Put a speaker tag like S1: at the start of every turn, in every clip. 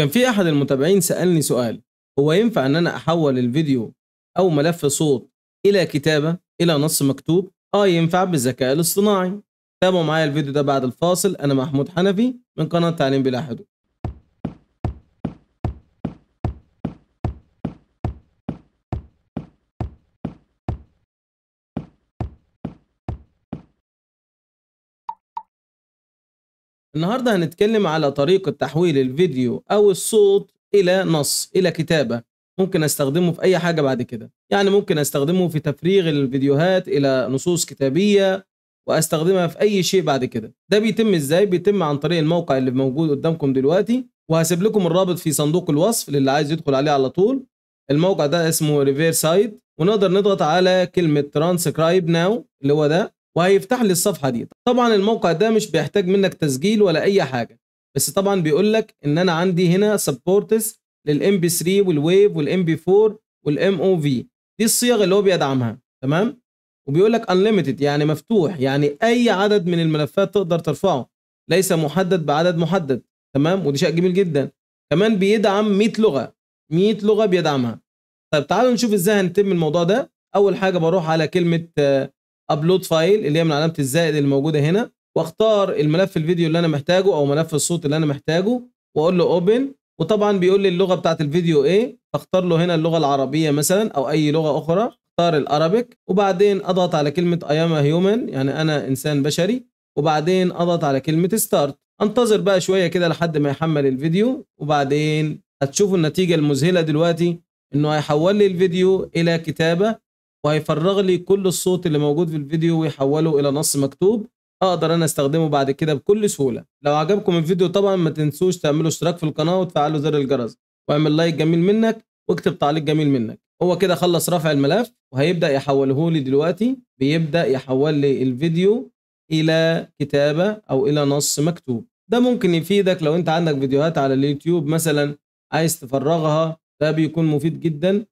S1: كان في احد المتابعين سالني سؤال هو ينفع ان انا احول الفيديو او ملف صوت الى كتابه الى نص مكتوب اه ينفع بالذكاء الاصطناعي تابعوا معايا الفيديو ده بعد الفاصل انا محمود حنفي من قناه تعليم بلا حدود النهاردة هنتكلم على طريقة تحويل الفيديو أو الصوت إلى نص إلى كتابة ممكن أستخدمه في أي حاجة بعد كده يعني ممكن أستخدمه في تفريغ الفيديوهات إلى نصوص كتابية وأستخدمها في أي شيء بعد كده ده بيتم إزاي؟ بيتم عن طريق الموقع اللي موجود قدامكم دلوقتي وهسيب لكم الرابط في صندوق الوصف للي عايز يدخل عليه على طول الموقع ده اسمه ريفير سايد ونقدر نضغط على كلمة ترانسكرايب ناو اللي هو ده وهيفتح لي الصفحه دي طبعا الموقع ده مش بيحتاج منك تسجيل ولا اي حاجه بس طبعا بيقول لك ان انا عندي هنا سبورتس للام بي 3 والويف والام بي 4 والام او في دي الصيغ اللي هو بيدعمها تمام وبيقول لك unlimited يعني مفتوح يعني اي عدد من الملفات تقدر ترفعه ليس محدد بعدد محدد تمام ودي شيء جميل جدا كمان بيدعم 100 لغه 100 لغه بيدعمها طيب تعالوا نشوف ازاي هنتم الموضوع ده اول حاجه بروح على كلمه آه، ابلود فايل اللي هي من علامه الزائد اللي موجوده هنا واختار الملف الفيديو اللي انا محتاجه او ملف الصوت اللي انا محتاجه واقول له اوبن وطبعا بيقول لي اللغه بتاعت الفيديو ايه اختار له هنا اللغه العربيه مثلا او اي لغه اخرى اختار الارابيك وبعدين اضغط على كلمه ايام هيومن يعني انا انسان بشري وبعدين اضغط على كلمه ستارت انتظر بقى شويه كده لحد ما يحمل الفيديو وبعدين هتشوفوا النتيجه المذهله دلوقتي انه هيحول لي الفيديو الى كتابه وهيفرغ لي كل الصوت اللي موجود في الفيديو ويحوله الى نص مكتوب اقدر انا استخدمه بعد كده بكل سهوله لو عجبكم الفيديو طبعا ما تنسوش تعملوا اشتراك في القناه وتفعلوا زر الجرس واعمل لايك جميل منك واكتب تعليق جميل منك هو كده خلص رفع الملف وهيبدا يحوله لي دلوقتي بيبدا يحول لي الفيديو الى كتابه او الى نص مكتوب ده ممكن يفيدك لو انت عندك فيديوهات على اليوتيوب مثلا عايز تفرغها ده بيكون مفيد جدا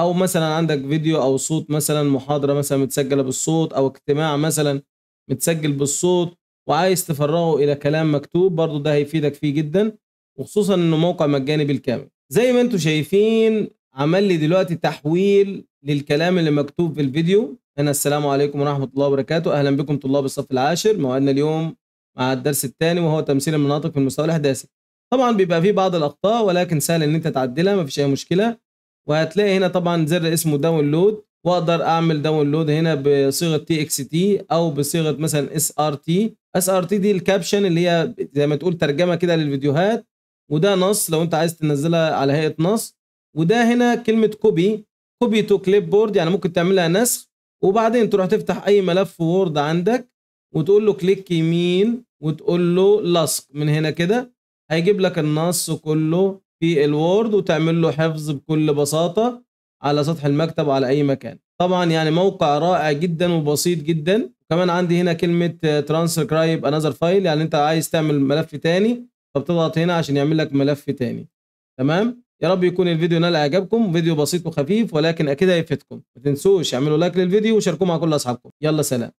S1: او مثلا عندك فيديو او صوت مثلا محاضره مثلا متسجله بالصوت او اجتماع مثلا متسجل بالصوت وعايز تفرغه الى كلام مكتوب برضو ده هيفيدك فيه جدا وخصوصا انه موقع مجاني بالكامل زي ما انتم شايفين عمل لي دلوقتي تحويل للكلام اللي مكتوب في الفيديو انا السلام عليكم ورحمه الله وبركاته اهلا بكم طلاب الصف العاشر موعدنا اليوم مع الدرس الثاني وهو تمثيل المناطق في المستوى الاحداثي طبعا بيبقى فيه بعض الاخطاء ولكن سهل ان انت تعدلها مفيش اي مشكله وهتلاقي هنا طبعا زر اسمه داونلود واقدر اعمل داونلود هنا بصيغه تي اكس تي او بصيغه مثلا اس ار تي اس ار تي دي الكابشن اللي هي زي ما تقول ترجمه كده للفيديوهات وده نص لو انت عايز تنزلها على هيئه نص وده هنا كلمه كوبي كوبي تو كليب بورد يعني ممكن تعملها نسخ وبعدين تروح تفتح اي ملف وورد عندك وتقول له كليك يمين وتقول له لصق من هنا كده هيجيب لك النص كله في الوورد وتعمل له حفظ بكل بساطه على سطح المكتب على اي مكان طبعا يعني موقع رائع جدا وبسيط جدا كمان عندي هنا كلمه ترانسكرايب انذر فايل يعني انت عايز تعمل ملف تاني فبتضغط هنا عشان يعمل لك ملف تاني تمام يا رب يكون الفيديو نال اعجابكم فيديو بسيط وخفيف ولكن اكيد هيفيدكم ما تنسوش اعملوا لايك للفيديو وشاركوه مع كل اصحابكم يلا سلام